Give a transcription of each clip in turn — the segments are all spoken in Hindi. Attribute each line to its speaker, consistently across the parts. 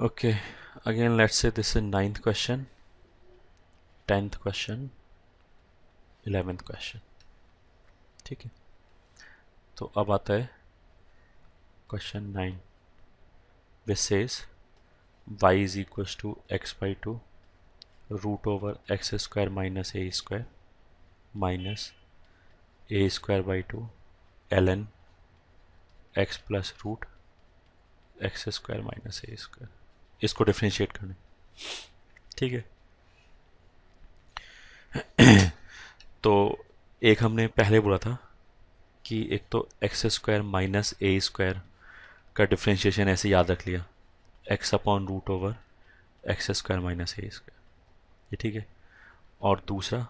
Speaker 1: okay again let's say this is ninth question 10th question 11th question ठीक है तो अब आता है question nine this is y is equal to x by two root over x square minus a square minus a square by two l n x plus root x square minus a square इसको डिफ्रेंशिएट करने ठीक है तो एक हमने पहले बोला था कि एक तो x square minus a square का डिफ्रेंशिएशन ऐसे याद रख लिया x upon root over x square minus a square ये ठीक है और दूसरा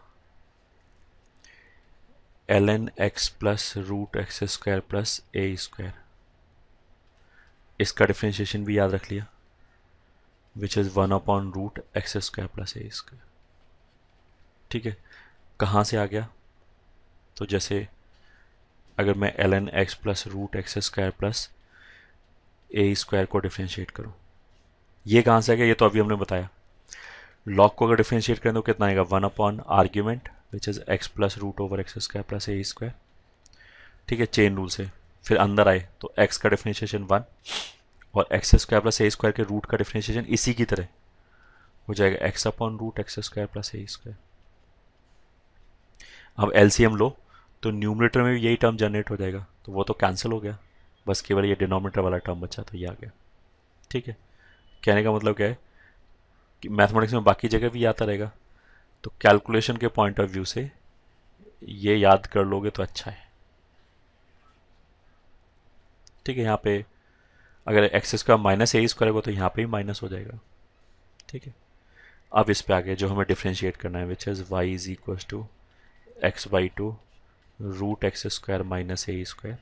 Speaker 1: l n x plus root x square plus a square इसका डिफ्रेंशिएशन भी याद रख लिया which is one upon root x square plus a square ठीक है कहाँ से आ गया तो जैसे अगर मैं l n x plus root x square plus a square को डिफ्रेंशिएट करूँ ये कहाँ से आ गया ये तो अभी हमने बताया लॉग को अगर डिफ्रेंशिएट करें तो कितना आएगा one upon argument which is x plus root over x square plus a square ठीक है चेन रूल से फिर अंदर आए तो एक्स का डिफ्रेंशिएशन वन और x square plus a square के रूट का डिफ्रेंशिएशन इसी की तरह हो जाएगा x upon root x square plus a square अब एलसीएम लो तो न्यूमरेटर में भी यही टर्म जनरेट हो जाएगा तो वो तो कैंसिल हो गया बस केवल ये डिनोमिनेटर वाला टर्म बचा तो ये आ गया ठीक है कहने का मतलब क्या है कि मैथमेटिक्स में बाकी जगह भी आता रहेगा तो कैलकुलेशन के पॉइंट ऑफ व्यू से ये याद कर लोगे तो अच्छा है ठीक है यहाँ पे अगर एक्स स्क्वायर माइनस ए ही स्क्वायर होगा तो यहाँ पे ही माइनस हो जाएगा ठीक है अब इस पे आगे जो हमें डिफ्रेंशिएट करना है which is y is equal to x by two root x square minus a square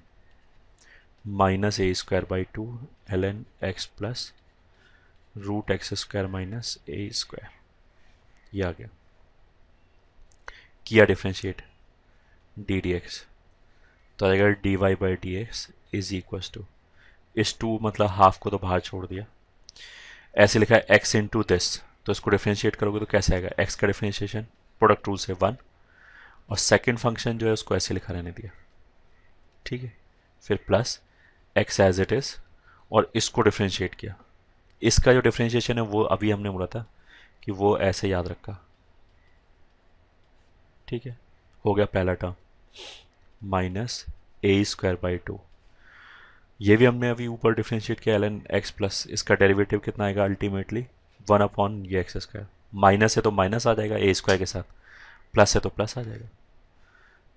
Speaker 1: minus a square by two l n x plus root x square minus a square ये आ गया किया डिफ्रेंशिएट डी डी एक्स तो आएगा d y by d x is equal to इस टू मतलब हाफ को तो बाहर छोड़ दिया ऐसे लिखा है एक्स इन टू दिस तो इसको डिफ्रेंशिएट करोगे तो कैसे आएगा एक्स का डिफ्रेंशिएशन प्रोडक्ट रूल से वन और सेकेंड फंक्शन जो है उसको ऐसे लिखा रहने दिया ठीक है फिर plus x as it is और इसको डिफ्रेंशिएट किया इसका जो डिफ्रेंशिएशन है वो अभी हमने बोला था कि वो ऐसे याद रखा ठीक है हो गया पहला term minus a square by two ये भी हमने अभी ऊपर डिफ्रेंशिएट किया एल एन एक्स प्लस इसका डेरिवेटिव कितना आएगा अल्टीमेटली वन अपॉन ये एक्स स्क्वायर माइनस है तो माइनस आ जाएगा ए स्क्वायर के साथ प्लस है तो प्लस आ जाएगा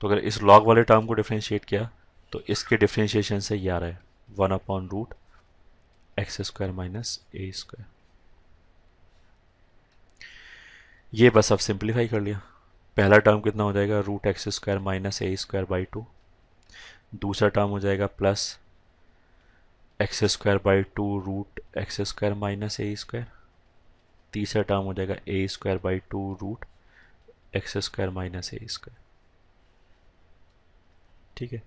Speaker 1: तो अगर इस लॉग वाले टर्म को डिफ्रेंशिएट किया तो इसके डिफ्रेंशिएशन से ये आ रहा है one upon root x square minus a square ये बस अब सिंप्लीफाई कर लिया पहला टर्म कितना हो जाएगा root x square minus a square by two दूसरा टर्म हो जाएगा plus x square by two root x square minus a square तीसरा टर्म हो जाएगा a square by two root x square minus a square ठीक है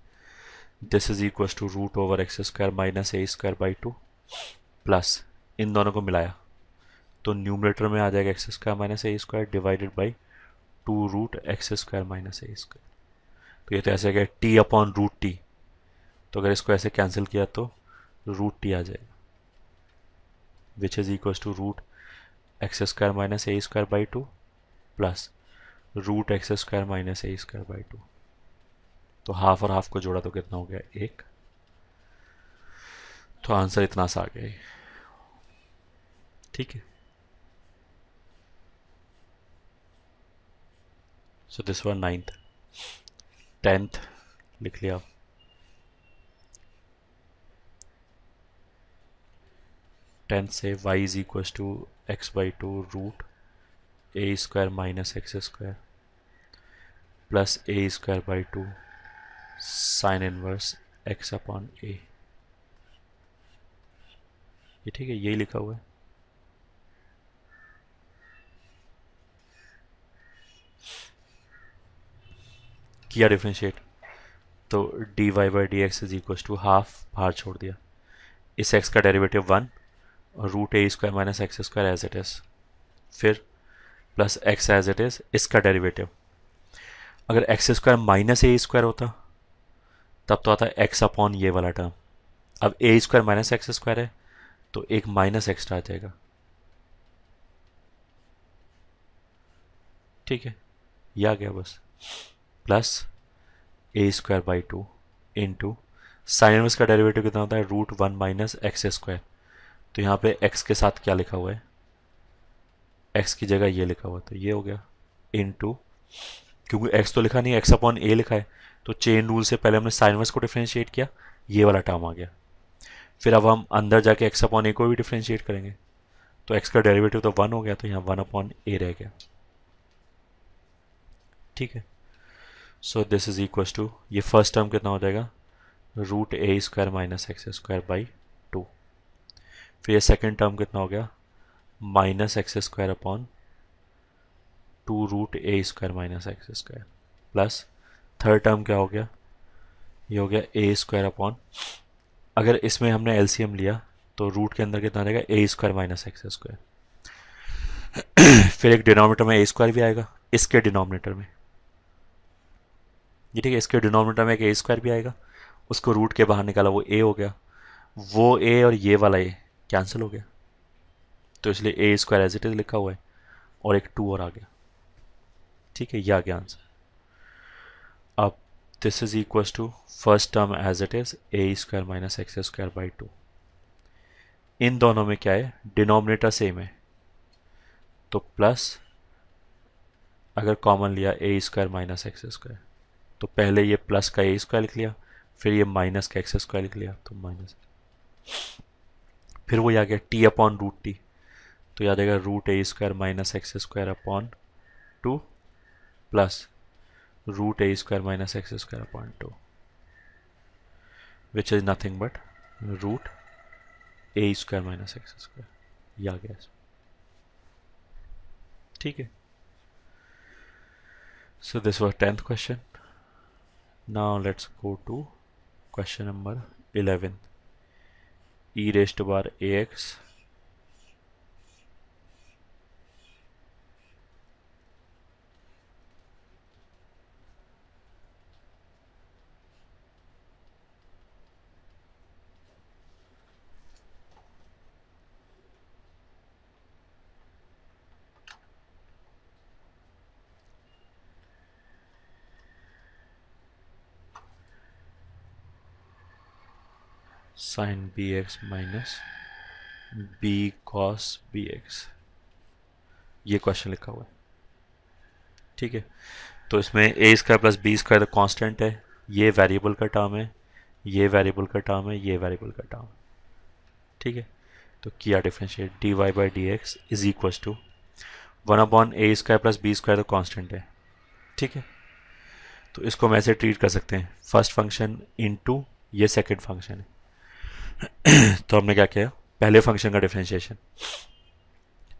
Speaker 1: this is equal to root over x square minus a square by two plus इन दोनों को मिलाया तो न्यूमरेटर में आ जाएगा x square minus a square divided by two root x square minus a square तो ये तो ऐसे गया टी अपॉन रूट टी तो अगर इसको ऐसे कैंसिल किया तो रूट टी आ जाएगा which is equal to root x square minus a square by two plus root x square minus a square by two तो हाफ और हाफ को जोड़ा तो कितना हो गया एक तो आंसर इतना सा आ गया ठीक है so this one ninth tenth लिख लिया टेन से y is equal to x by two root a square minus x square plus a square by two sine inverse x upon a ठीक है यही लिखा हुआ है किया डिफ्रेंशिएट तो d y by d x is equal to half बाहर छोड़ दिया इस एक्स का derivative one root a square minus x square as it is फिर plus x as it is इसका डेरिवेटिव अगर x square minus a square होता तब तो आता है एक्स अपॉन ये वाला टर्म अब a square minus x square है तो एक माइनस एक्स्ट्रा आ जाएगा ठीक है या आ गया बस plus a square by two into sine का डेरिवेटिव कितना होता है root one minus x square तो यहाँ पे x के साथ क्या लिखा हुआ है x की जगह ये लिखा हुआ है तो ये हो गया इन टू क्योंकि x तो लिखा नहीं x अपॉन ए लिखा है तो चेन रूल से पहले हमने साइनवर्स को डिफ्रेंशिएट किया ये वाला टर्म आ गया फिर अब हम अंदर जाके एक्स अपॉन ए को भी डिफ्रेंशिएट करेंगे तो एक्स का डेरिवेटिव तो वन हो गया तो यहाँ वन अपॉन ए रह गया ठीक है so this is equal to ये फर्स्ट टर्म कितना हो जाएगा root a square minus x square by फिर ये सेकेंड टर्म कितना हो गया minus x square upon two root a square minus x square plus third term क्या हो गया ये हो गया ए स्क्वायर अपॉन अगर इसमें हमने एम लिया तो रूट के अंदर कितना रहेगा a square minus x square फिर एक डिनोमिनेटर में ए स्क्वायर भी आएगा इसके डिनोमिनेटर में ये ठीक है इसके डिनोमिनेटर में एक ए स्क्वायर भी आएगा उसको रूट के बाहर निकाला वो ए हो गया वो ए और ये वाला ए कैंसिल हो गया तो इसलिए a square as it is लिखा हुआ है और एक टू और आ गया ठीक है यह आ गया आंसर अब this is equal to first term as it is a square minus x square by two इन दोनों में क्या है डिनोमिनेटर सेम है तो प्लस अगर कॉमन लिया a square minus x square तो पहले ये प्लस का ए स्क्वायर लिख लिया फिर ये माइनस का एक्स स्क्वायर लिख लिया तो माइनस फिर वो आ गया टी अपॉन रूट टी तो याद आएगा root a square minus x square upon two plus root a square minus x square upon two which is nothing but root a square minus x square यह आ गया ठीक है so this was tenth question now let's go to question number eleventh e raised बार a x sine B x minus B cos B x ये क्वेश्चन लिखा
Speaker 2: हुआ है ठीक है
Speaker 1: तो इसमें ए square plus b square constant है ये वेरिएबल का टर्म है ये वेरिएबल का टर्म है ये वेरिएबल का टर्म ठीक है तो किया differentiate d y by d x is equal to one upon a square plus b square तो कांस्टेंट है ठीक है तो इसको हम ऐसे ट्रीट कर सकते हैं फर्स्ट फंक्शन टू ये सेकेंड फंक्शन है तो हमने क्या किया पहले फंक्शन का डिफ्रेंशिएशन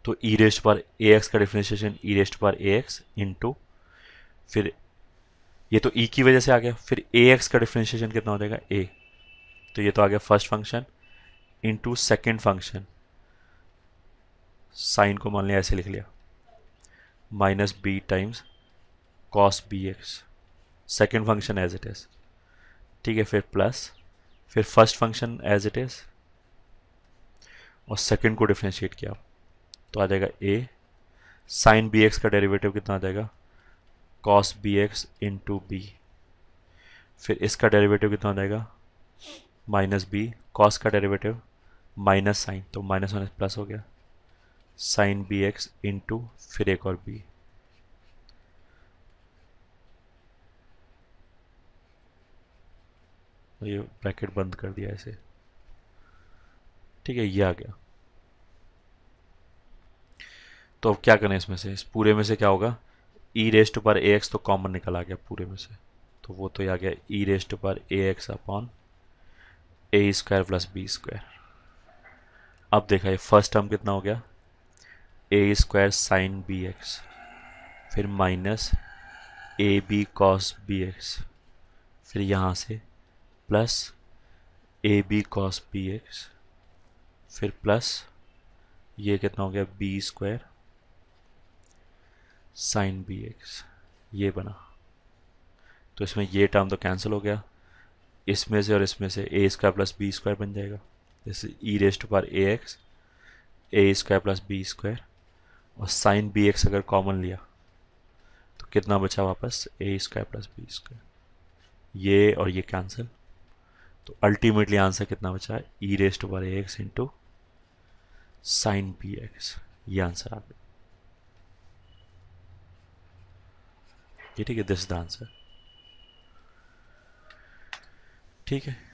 Speaker 1: तो ई रेस्ट पर ए एक्स का डिफ्रेंशिएशन ई रेस्ट पर ए एक्स इंटू फिर ये तो ई e की वजह से आ गया फिर ए एक्स का डिफ्रेंशिएशन कितना हो जाएगा ए तो ये तो आ गया first function into second function sine को मान लिया ऐसे लिख लिया minus B times cos B X second function as it is ठीक है फिर प्लस फिर first function as it is और सेकंड को डिफ्रेंशिएट किया तो आ जाएगा ए साइन बी एक्स का डेरिवेटिव कितना आ जाएगा cos B X into B फिर इसका डेरिवेटिव कितना आ जाएगा माइनस बी कॉस का डेरिवेटिव माइनस साइन तो माइनस माइनस प्लस हो गया साइन बी एक्स इंटू फिर एक और बी ये ब्रैकेट बंद कर दिया इसे ठीक है ये आ गया तो अब क्या करें इसमें से इस पूरे में से क्या होगा ई रेस्ट पर ए एक्स तो कॉमन निकल आ गया पूरे में से तो वो तो आ गया ई रेस्ट पर a x upon a square plus b square अब देखा ये फर्स्ट टर्म कितना हो गया a square sine B x फिर minus a b cos B x फिर यहाँ से plus a b cos B x फिर प्लस ये कितना हो गया b square sine B x ये बना तो इसमें ये टर्म तो कैंसिल हो गया इसमें से और इसमें से a square plus b square बन जाएगा जैसे ई रेस्ट पर a x a square plus b square और साइन बी एक्स अगर कॉमन लिया तो कितना बचा वापस a square plus b square ये और ये कैंसिल तो अल्टीमेटली आंसर कितना बचा है ई रेस्ट वाले x into sine p x ये आंसर आ गया ठीक है दिस द आंसर
Speaker 2: ठीक है